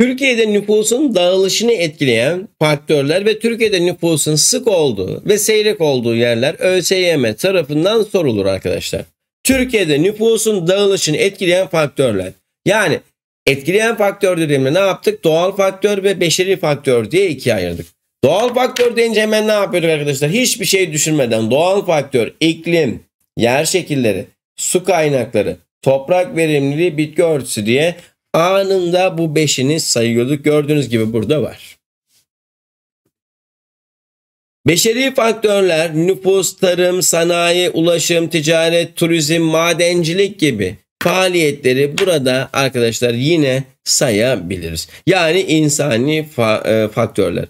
Türkiye'de nüfusun dağılışını etkileyen faktörler ve Türkiye'de nüfusun sık olduğu ve seyrek olduğu yerler ÖSYM tarafından sorulur arkadaşlar. Türkiye'de nüfusun dağılışını etkileyen faktörler. Yani etkileyen faktör dediğimde ne yaptık? Doğal faktör ve beşeri faktör diye ikiye ayırdık. Doğal faktör deyince hemen ne yapıyorduk arkadaşlar? Hiçbir şey düşünmeden doğal faktör, iklim, yer şekilleri, su kaynakları, toprak verimliliği, bitki örtüsü diye Anında bu beşini sayıyorduk. Gördüğünüz gibi burada var. Beşeri faktörler nüfus, tarım, sanayi, ulaşım, ticaret, turizm, madencilik gibi faaliyetleri burada arkadaşlar yine sayabiliriz. Yani insani fa e, faktörler.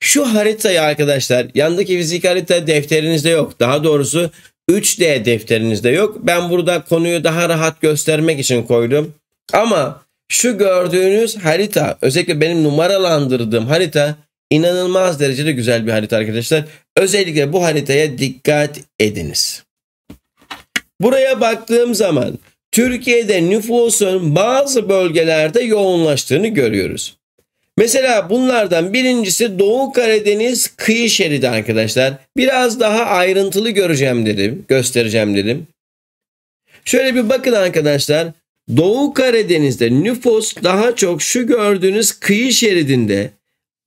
Şu haritayı arkadaşlar yandaki fizik harita defterinizde yok. Daha doğrusu 3D defterinizde yok. Ben burada konuyu daha rahat göstermek için koydum. Ama şu gördüğünüz harita özellikle benim numaralandırdığım harita inanılmaz derecede güzel bir harita arkadaşlar. Özellikle bu haritaya dikkat ediniz. Buraya baktığım zaman Türkiye'de nüfusun bazı bölgelerde yoğunlaştığını görüyoruz. Mesela bunlardan birincisi Doğu Karadeniz kıyı şeridi arkadaşlar. Biraz daha ayrıntılı göreceğim dedim, göstereceğim dedim. Şöyle bir bakın arkadaşlar. Doğu Karadeniz'de nüfus daha çok şu gördüğünüz kıyı şeridinde.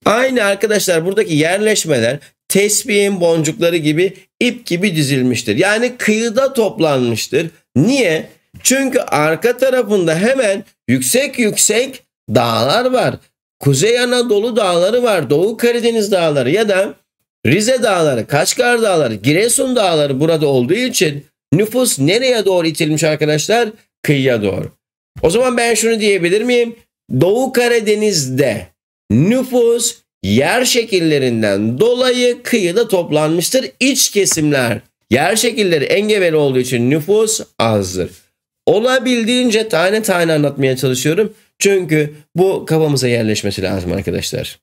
Aynı arkadaşlar buradaki yerleşmeler tesbihin boncukları gibi ip gibi dizilmiştir. Yani kıyıda toplanmıştır. Niye? Çünkü arka tarafında hemen yüksek yüksek dağlar var. Kuzey Anadolu dağları var. Doğu Karadeniz dağları ya da Rize dağları, Kaşgar dağları, Giresun dağları burada olduğu için nüfus nereye doğru itilmiş arkadaşlar? kıyıya doğru. O zaman ben şunu diyebilir miyim? Doğu Karadeniz'de nüfus yer şekillerinden dolayı kıyıda toplanmıştır. İç kesimler yer şekilleri engebeli olduğu için nüfus azdır. Olabildiğince tane tane anlatmaya çalışıyorum. Çünkü bu kafamıza yerleşmesi lazım arkadaşlar.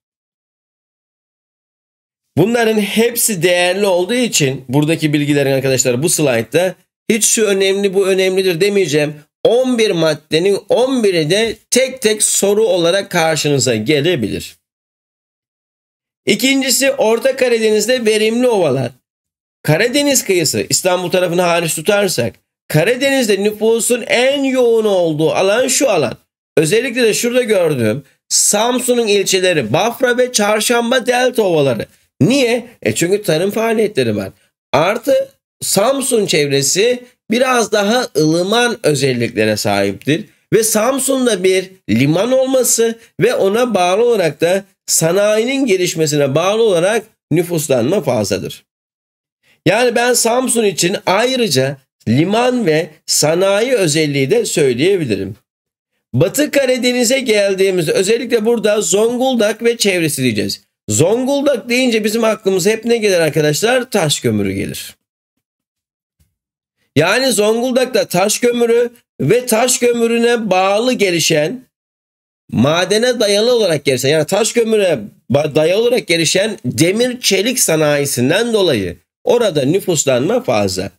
Bunların hepsi değerli olduğu için buradaki bilgilerin arkadaşlar bu slaytta hiç şu önemli bu önemlidir demeyeceğim. 11 maddenin 11'i de tek tek soru olarak karşınıza gelebilir. İkincisi Orta Karadeniz'de verimli ovalar. Karadeniz kıyısı İstanbul tarafını hariç tutarsak Karadeniz'de nüfusun en yoğun olduğu alan şu alan. Özellikle de şurada gördüğüm Samsun'un ilçeleri Bafra ve Çarşamba Delta ovaları. Niye? E çünkü tarım faaliyetleri var. Artı Samsun çevresi biraz daha ılıman özelliklere sahiptir ve Samsun'da bir liman olması ve ona bağlı olarak da sanayinin gelişmesine bağlı olarak nüfuslanma fazladır. Yani ben Samsun için ayrıca liman ve sanayi özelliği de söyleyebilirim. Batı Karadeniz'e geldiğimizde özellikle burada Zonguldak ve çevresi diyeceğiz. Zonguldak deyince bizim aklımıza hep ne gelir arkadaşlar? Taş kömürü gelir. Yani Zonguldak'ta taş kömürü ve taş kömürüne bağlı gelişen madene dayalı olarak gelişen yani taş kömürüne dayalı olarak gelişen demir çelik sanayisinden dolayı orada nüfuslanma fazla.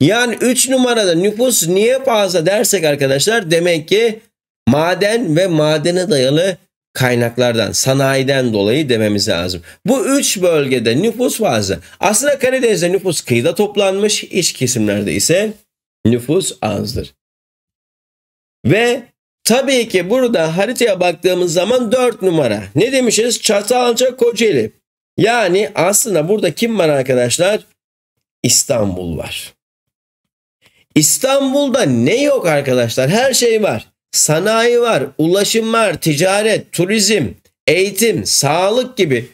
Yani 3 numarada nüfus niye fazla dersek arkadaşlar demek ki maden ve madene dayalı kaynaklardan, sanayiden dolayı dememiz lazım. Bu üç bölgede nüfus fazla. Aslında Karadeniz'de nüfus kıyıda toplanmış, iç kesimlerde ise nüfus azdır. Ve tabii ki burada haritaya baktığımız zaman dört numara. Ne demişiz? Çatalca Kocaeli. Yani aslında burada kim var arkadaşlar? İstanbul var. İstanbul'da ne yok arkadaşlar? Her şey var sanayi var, ulaşım var, ticaret, turizm, eğitim, sağlık gibi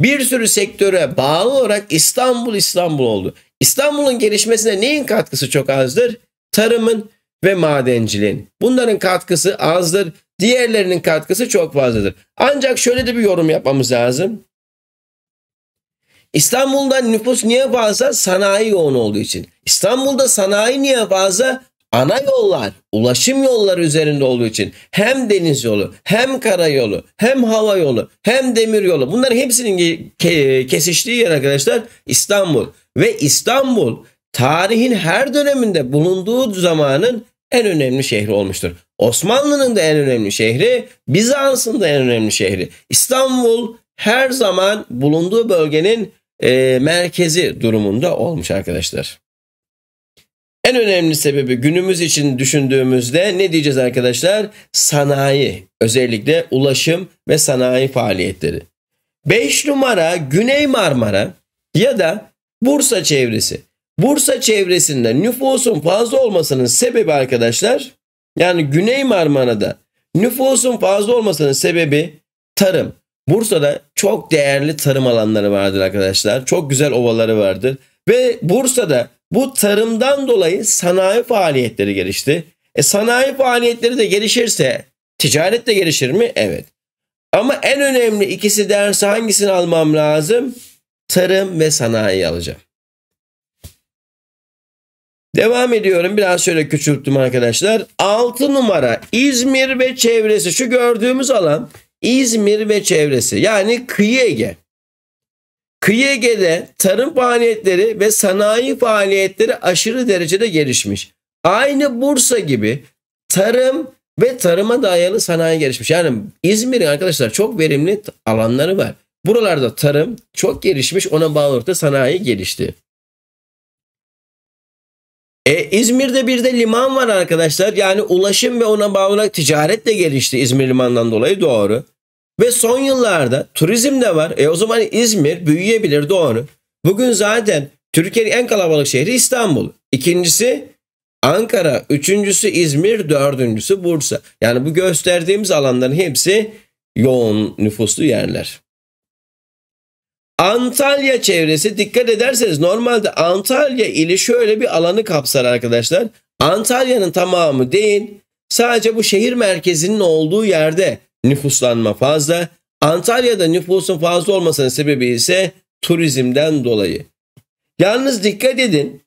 bir sürü sektöre bağlı olarak İstanbul İstanbul oldu. İstanbul'un gelişmesine neyin katkısı çok azdır? Tarımın ve madenciliğin. Bunların katkısı azdır. Diğerlerinin katkısı çok fazladır. Ancak şöyle de bir yorum yapmamız lazım. İstanbul'da nüfus niye fazla? Sanayi yoğun olduğu için. İstanbul'da sanayi niye fazla? ana yollar, ulaşım yolları üzerinde olduğu için hem deniz yolu, hem kara yolu, hem hava yolu, hem demir yolu bunların hepsinin kesiştiği yer arkadaşlar İstanbul. Ve İstanbul tarihin her döneminde bulunduğu zamanın en önemli şehri olmuştur. Osmanlı'nın da en önemli şehri, Bizans'ın da en önemli şehri. İstanbul her zaman bulunduğu bölgenin e, merkezi durumunda olmuş arkadaşlar. En önemli sebebi günümüz için düşündüğümüzde ne diyeceğiz arkadaşlar? Sanayi, özellikle ulaşım ve sanayi faaliyetleri. 5 numara Güney Marmara ya da Bursa çevresi. Bursa çevresinde nüfusun fazla olmasının sebebi arkadaşlar yani Güney Marmara'da nüfusun fazla olmasının sebebi tarım. Bursa'da çok değerli tarım alanları vardır arkadaşlar. Çok güzel ovaları vardır. Ve Bursa'da bu tarımdan dolayı sanayi faaliyetleri gelişti. E sanayi faaliyetleri de gelişirse ticaret de gelişir mi? Evet. Ama en önemli ikisi derse hangisini almam lazım? Tarım ve sanayi alacağım. Devam ediyorum. Biraz şöyle küçülttüm arkadaşlar. 6 numara İzmir ve çevresi. Şu gördüğümüz alan İzmir ve çevresi. Yani kıyı Ege. Kıyı Ege'de tarım faaliyetleri ve sanayi faaliyetleri aşırı derecede gelişmiş. Aynı Bursa gibi tarım ve tarıma dayalı sanayi gelişmiş. Yani İzmir'in arkadaşlar çok verimli alanları var. Buralarda tarım çok gelişmiş ona bağlı olarak da sanayi gelişti. E, İzmir'de bir de liman var arkadaşlar. Yani ulaşım ve ona bağlı olarak ticaret de gelişti İzmir limandan dolayı doğru. Ve son yıllarda turizm de var. E o zaman İzmir büyüyebilir doğru. Bugün zaten Türkiye'nin en kalabalık şehri İstanbul. İkincisi Ankara, üçüncüsü İzmir, dördüncüsü Bursa. Yani bu gösterdiğimiz alanların hepsi yoğun nüfuslu yerler. Antalya çevresi dikkat ederseniz normalde Antalya ili şöyle bir alanı kapsar arkadaşlar. Antalya'nın tamamı değil sadece bu şehir merkezinin olduğu yerde nüfuslanma fazla. Antalya'da nüfusun fazla olmasının sebebi ise turizmden dolayı. Yalnız dikkat edin.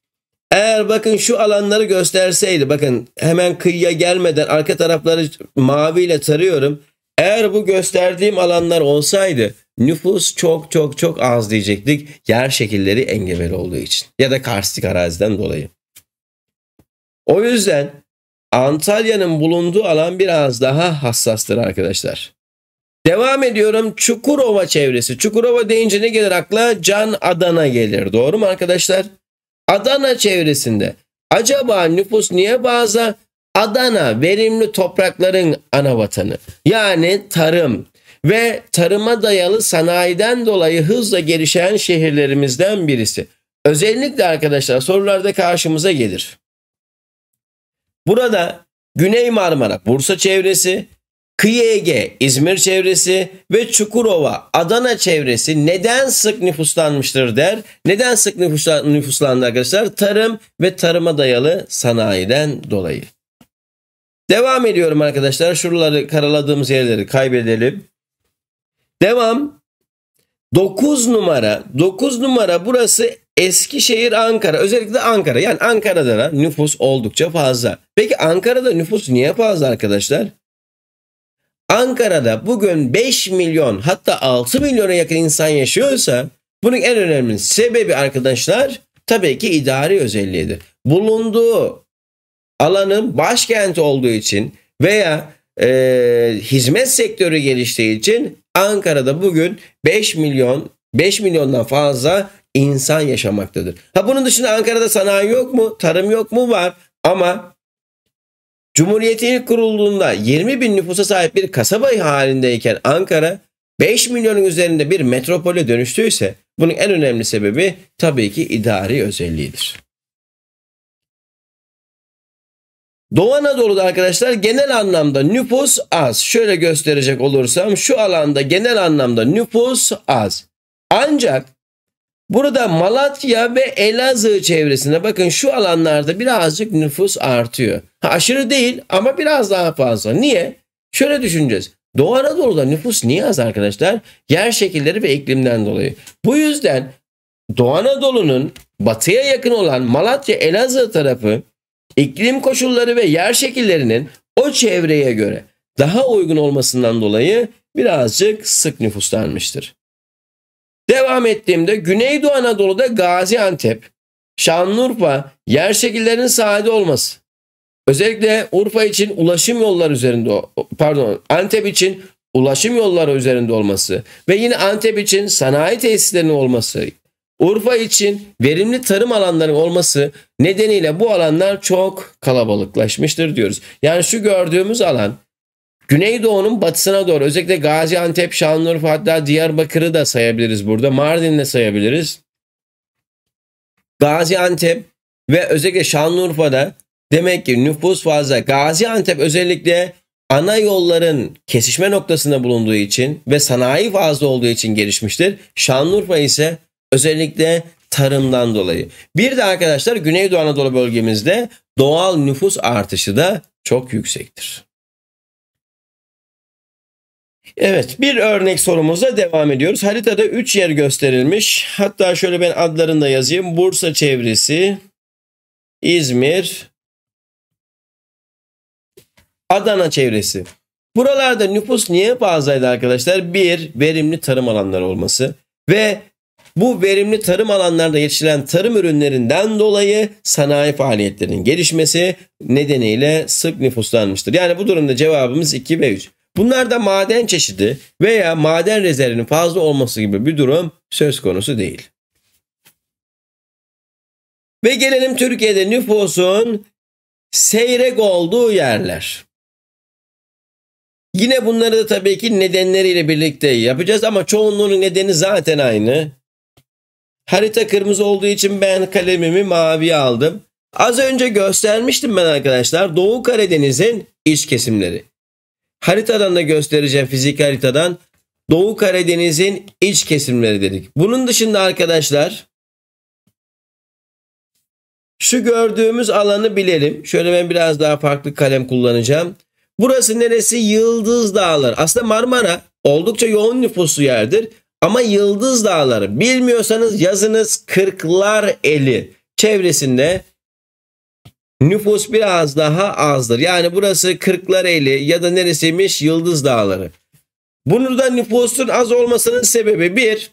Eğer bakın şu alanları gösterseydi bakın hemen kıyıya gelmeden arka tarafları maviyle tarıyorum. Eğer bu gösterdiğim alanlar olsaydı nüfus çok çok çok az diyecektik. Yer şekilleri engebeli olduğu için ya da karstik araziden dolayı. O yüzden Antalya'nın bulunduğu alan biraz daha hassastır arkadaşlar. Devam ediyorum Çukurova çevresi. Çukurova deyince ne gelir akla? Can Adana gelir. Doğru mu arkadaşlar? Adana çevresinde acaba nüfus niye bazı Adana verimli toprakların ana vatanı. Yani tarım ve tarıma dayalı sanayiden dolayı hızla gelişen şehirlerimizden birisi. Özellikle arkadaşlar sorularda karşımıza gelir. Burada Güney Marmara, Bursa çevresi, Kıyı Ege, İzmir çevresi ve Çukurova, Adana çevresi neden sık nüfuslanmıştır der. Neden sık nüfuslandı arkadaşlar? Tarım ve tarıma dayalı sanayiden dolayı. Devam ediyorum arkadaşlar. Şuraları karaladığımız yerleri kaybedelim. Devam. 9 numara. 9 numara burası Eskişehir, Ankara. Özellikle Ankara. Yani Ankara'da da nüfus oldukça fazla. Peki Ankara'da nüfus niye fazla arkadaşlar? Ankara'da bugün 5 milyon hatta 6 milyona yakın insan yaşıyorsa bunun en önemli sebebi arkadaşlar tabii ki idari özelliğidir. Bulunduğu alanın başkenti olduğu için veya e, hizmet sektörü geliştiği için Ankara'da bugün 5 milyon 5 milyondan fazla insan yaşamaktadır. Ha bunun dışında Ankara'da sanayi yok mu? Tarım yok mu? Var. Ama Cumhuriyet'in ilk kurulduğunda 20 bin nüfusa sahip bir kasaba halindeyken Ankara 5 milyonun üzerinde bir metropole dönüştüyse bunun en önemli sebebi tabii ki idari özelliğidir. Doğu Anadolu'da arkadaşlar genel anlamda nüfus az. Şöyle gösterecek olursam şu alanda genel anlamda nüfus az. Ancak Burada Malatya ve Elazığ çevresinde bakın şu alanlarda birazcık nüfus artıyor. Ha, aşırı değil ama biraz daha fazla. Niye? Şöyle düşüneceğiz. Doğu Anadolu'da nüfus niye az arkadaşlar? Yer şekilleri ve iklimden dolayı. Bu yüzden Doğu Anadolu'nun batıya yakın olan Malatya Elazığ tarafı iklim koşulları ve yer şekillerinin o çevreye göre daha uygun olmasından dolayı birazcık sık nüfuslanmıştır. Devam ettiğimde Güneydoğu Anadolu'da Gaziantep, Şanlıurfa yer şekillerinin sade olması. Özellikle Urfa için ulaşım yolları üzerinde, pardon Antep için ulaşım yolları üzerinde olması ve yine Antep için sanayi tesislerinin olması, Urfa için verimli tarım alanlarının olması nedeniyle bu alanlar çok kalabalıklaşmıştır diyoruz. Yani şu gördüğümüz alan Güneydoğu'nun batısına doğru özellikle Gaziantep, Şanlıurfa hatta Diyarbakır'ı da sayabiliriz burada. Mardin'de sayabiliriz. Gaziantep ve özellikle Şanlıurfa'da demek ki nüfus fazla. Gaziantep özellikle ana yolların kesişme noktasında bulunduğu için ve sanayi fazla olduğu için gelişmiştir. Şanlıurfa ise özellikle tarımdan dolayı. Bir de arkadaşlar Güneydoğu Anadolu bölgemizde doğal nüfus artışı da çok yüksektir. Evet bir örnek sorumuza devam ediyoruz. Haritada 3 yer gösterilmiş. Hatta şöyle ben adlarını da yazayım. Bursa çevresi, İzmir, Adana çevresi. Buralarda nüfus niye fazlaydı arkadaşlar? Bir, verimli tarım alanları olması ve bu verimli tarım alanlarda yetişilen tarım ürünlerinden dolayı sanayi faaliyetlerinin gelişmesi nedeniyle sık nüfuslanmıştır. Yani bu durumda cevabımız 2 ve 3. Bunlar da maden çeşidi veya maden rezervinin fazla olması gibi bir durum söz konusu değil. Ve gelelim Türkiye'de nüfusun seyrek olduğu yerler. Yine bunları da tabii ki nedenleriyle birlikte yapacağız ama çoğunluğunun nedeni zaten aynı. Harita kırmızı olduğu için ben kalemimi mavi aldım. Az önce göstermiştim ben arkadaşlar Doğu Karadeniz'in iç kesimleri. Haritadan da göstereceğim fizik haritadan. Doğu Karadeniz'in iç kesimleri dedik. Bunun dışında arkadaşlar şu gördüğümüz alanı bilelim. Şöyle ben biraz daha farklı kalem kullanacağım. Burası neresi? Yıldız Dağları. Aslında Marmara oldukça yoğun nüfuslu yerdir. Ama Yıldız Dağları bilmiyorsanız yazınız Kırklar Eli çevresinde nüfus biraz daha azdır. Yani burası Kırklareli ya da neresiymiş Yıldız Dağları. Burada nüfusun az olmasının sebebi bir,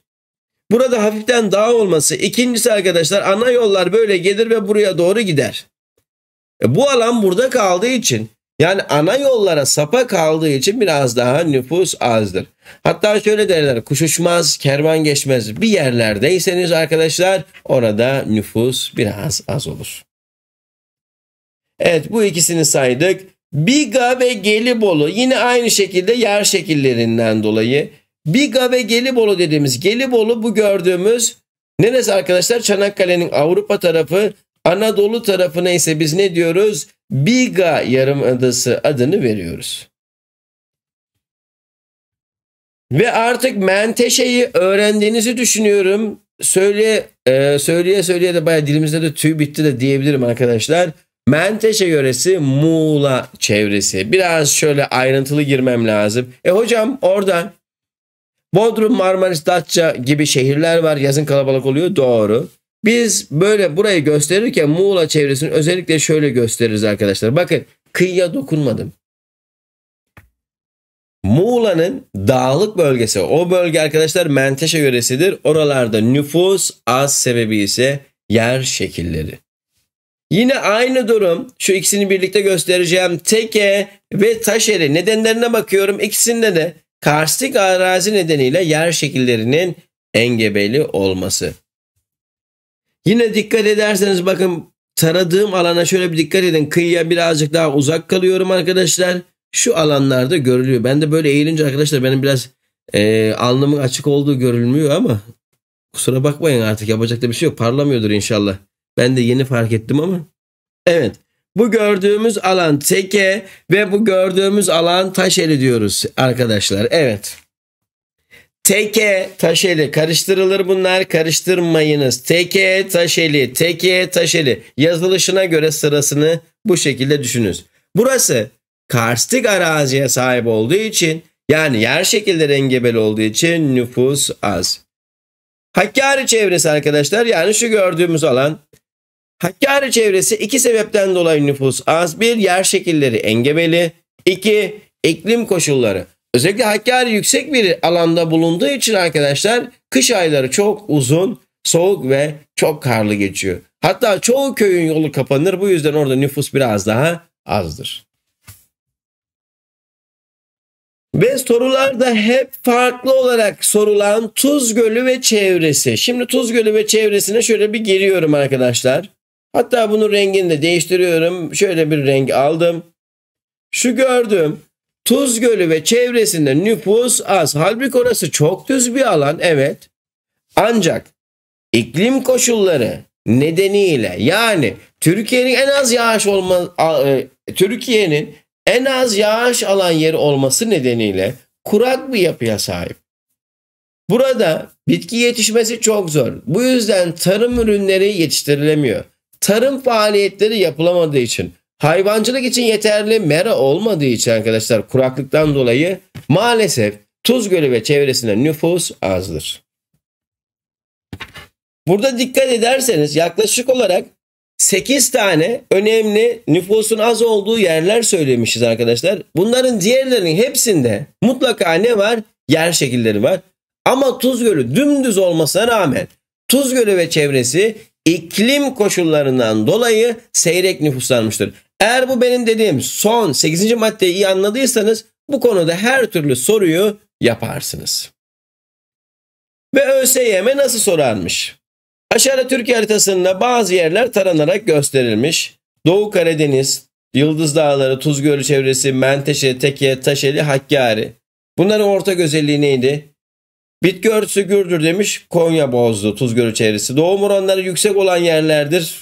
burada hafiften dağ olması. İkincisi arkadaşlar ana yollar böyle gelir ve buraya doğru gider. E, bu alan burada kaldığı için yani ana yollara sapa kaldığı için biraz daha nüfus azdır. Hatta şöyle derler kuşuşmaz kervan geçmez bir yerlerdeyseniz arkadaşlar orada nüfus biraz az olur. Evet bu ikisini saydık. Biga ve Gelibolu yine aynı şekilde yer şekillerinden dolayı. Biga ve Gelibolu dediğimiz Gelibolu bu gördüğümüz neresi arkadaşlar? Çanakkale'nin Avrupa tarafı Anadolu tarafına ise biz ne diyoruz? Biga Yarımadası adını veriyoruz. Ve artık menteşeyi öğrendiğinizi düşünüyorum. Söyle e, söyleye söyleye de bayağı dilimizde de tüy bitti de diyebilirim arkadaşlar. Menteşe yöresi Muğla çevresi. Biraz şöyle ayrıntılı girmem lazım. E hocam orada Bodrum, Marmaris, Datça gibi şehirler var. Yazın kalabalık oluyor. Doğru. Biz böyle burayı gösterirken Muğla çevresini özellikle şöyle gösteririz arkadaşlar. Bakın kıyıya dokunmadım. Muğla'nın dağlık bölgesi. O bölge arkadaşlar Menteşe yöresidir. Oralarda nüfus az sebebi ise yer şekilleri. Yine aynı durum. Şu ikisini birlikte göstereceğim. Teke ve taşeri nedenlerine bakıyorum. İkisinde de karstik arazi nedeniyle yer şekillerinin engebeli olması. Yine dikkat ederseniz bakın taradığım alana şöyle bir dikkat edin. Kıyıya birazcık daha uzak kalıyorum arkadaşlar. Şu alanlarda görülüyor. Ben de böyle eğilince arkadaşlar benim biraz e, alnımın açık olduğu görülmüyor ama kusura bakmayın artık yapacak da bir şey yok. Parlamıyordur inşallah. Ben de yeni fark ettim ama. Evet. Bu gördüğümüz alan teke ve bu gördüğümüz alan taşeli diyoruz arkadaşlar. Evet. Teke taşeli karıştırılır bunlar karıştırmayınız. Teke taşeli teke taşeli yazılışına göre sırasını bu şekilde düşünün. Burası karstik araziye sahip olduğu için yani yer şekilleri engebeli olduğu için nüfus az. Hakkari çevresi arkadaşlar yani şu gördüğümüz alan Hakkari çevresi iki sebepten dolayı nüfus az. Bir, yer şekilleri engebeli. İki, iklim koşulları. Özellikle Hakkari yüksek bir alanda bulunduğu için arkadaşlar kış ayları çok uzun, soğuk ve çok karlı geçiyor. Hatta çoğu köyün yolu kapanır. Bu yüzden orada nüfus biraz daha azdır. Ve sorularda hep farklı olarak sorulan Tuz Gölü ve çevresi. Şimdi Tuz Gölü ve çevresine şöyle bir giriyorum arkadaşlar. Hatta bunun rengini de değiştiriyorum. Şöyle bir renk aldım. Şu gördüm. Tuz Gölü ve çevresinde nüfus az. Halbuki orası çok düz bir alan evet. Ancak iklim koşulları nedeniyle yani Türkiye'nin en az yağış olma e, Türkiye'nin en az yağış alan yeri olması nedeniyle kurak bir yapıya sahip. Burada bitki yetişmesi çok zor. Bu yüzden tarım ürünleri yetiştirilemiyor tarım faaliyetleri yapılamadığı için, hayvancılık için yeterli mera olmadığı için arkadaşlar kuraklıktan dolayı maalesef Tuzgölü ve çevresinde nüfus azdır. Burada dikkat ederseniz yaklaşık olarak 8 tane önemli nüfusun az olduğu yerler söylemişiz arkadaşlar. Bunların diğerlerinin hepsinde mutlaka ne var? Yer şekilleri var. Ama Tuzgölü dümdüz olmasına rağmen Tuzgölü ve çevresi iklim koşullarından dolayı seyrek nüfus almıştır. Eğer bu benim dediğim son 8. maddeyi iyi anladıysanız bu konuda her türlü soruyu yaparsınız. Ve ÖSYM e nasıl sorarmış? Aşağıda Türkiye haritasında bazı yerler taranarak gösterilmiş. Doğu Karadeniz, Yıldız Dağları, Tuzgölü çevresi, Menteşe, Teke, Taşeli, Hakkari. Bunların ortak özelliği neydi? Bitki örtüsü gürdür demiş. Konya bozdu. Tuzgölü çevresi. Doğum oranları yüksek olan yerlerdir.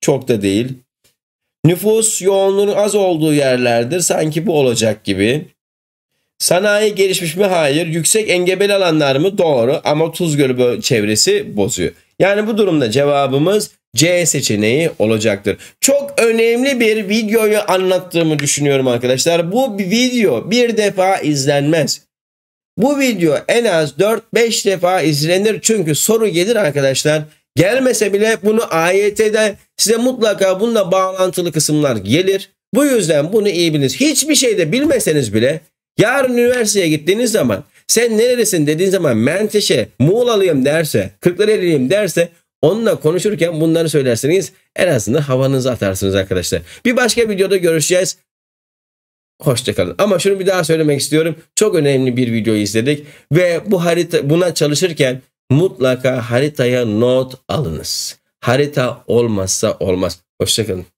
Çok da değil. Nüfus yoğunluğun az olduğu yerlerdir. Sanki bu olacak gibi. Sanayi gelişmiş mi? Hayır. Yüksek engebeli alanlar mı? Doğru. Ama Tuzgölü çevresi bozuyor. Yani bu durumda cevabımız C seçeneği olacaktır. Çok önemli bir videoyu anlattığımı düşünüyorum arkadaşlar. Bu video bir defa izlenmez. Bu video en az 4-5 defa izlenir. Çünkü soru gelir arkadaşlar. Gelmese bile bunu AYT'de size mutlaka bununla bağlantılı kısımlar gelir. Bu yüzden bunu iyi biliniz. Hiçbir şey de bilmeseniz bile yarın üniversiteye gittiğiniz zaman sen neresin dediğin zaman Menteşe, Muğlalıyım derse, Kırklareli'yim derse onunla konuşurken bunları söylersiniz. En azından havanızı atarsınız arkadaşlar. Bir başka videoda görüşeceğiz. Hoşçakalın. Ama şunu bir daha söylemek istiyorum. Çok önemli bir video izledik ve bu harita buna çalışırken mutlaka haritaya not alınız. Harita olmazsa olmaz. Hoşçakalın.